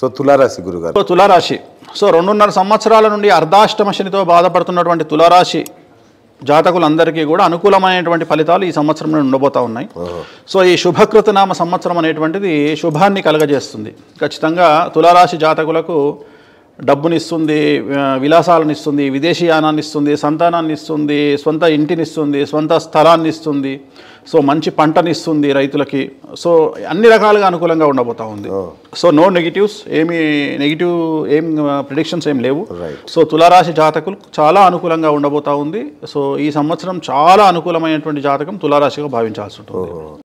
so తులారాశి గురుగారు so తులారాశి సో రెండున్నర సంవత్సరాల నుండి అర్ధాష్టమ శనితో బాధపడుతున్నటువంటి తులారాశి జాతకులందరికీ కూడా అనుకూలమైనటువంటి ఫలితాలు ఈ సంవత్సరం ఉండబోతా ఉన్నాయి సో ఈ శుభకృతనామ సంవత్సరం అనేటువంటిది శుభాన్ని కలగజేస్తుంది ఖచ్చితంగా తులారాశి జాతకులకు డబ్బునిస్తుంది విలాసాలను ఇస్తుంది విదేశీయానాన్ని ఇస్తుంది సంతానాన్ని ఇస్తుంది సొంత ఇంటిని ఇస్తుంది సొంత స్థలాన్ని ఇస్తుంది సో మంచి పంటని ఇస్తుంది రైతులకి సో అన్ని రకాలుగా అనుకూలంగా ఉండబోతా ఉంది సో నో నెగిటివ్స్ ఏమి నెగిటివ్ ఏం ప్రిడిక్షన్స్ ఏం లేవు సో తులారాశి జాతకులు చాలా అనుకూలంగా ఉండబోతా ఉంది సో ఈ సంవత్సరం చాలా అనుకూలమైనటువంటి జాతకం తులారాశిగా భావించాల్సి ఉంటుంది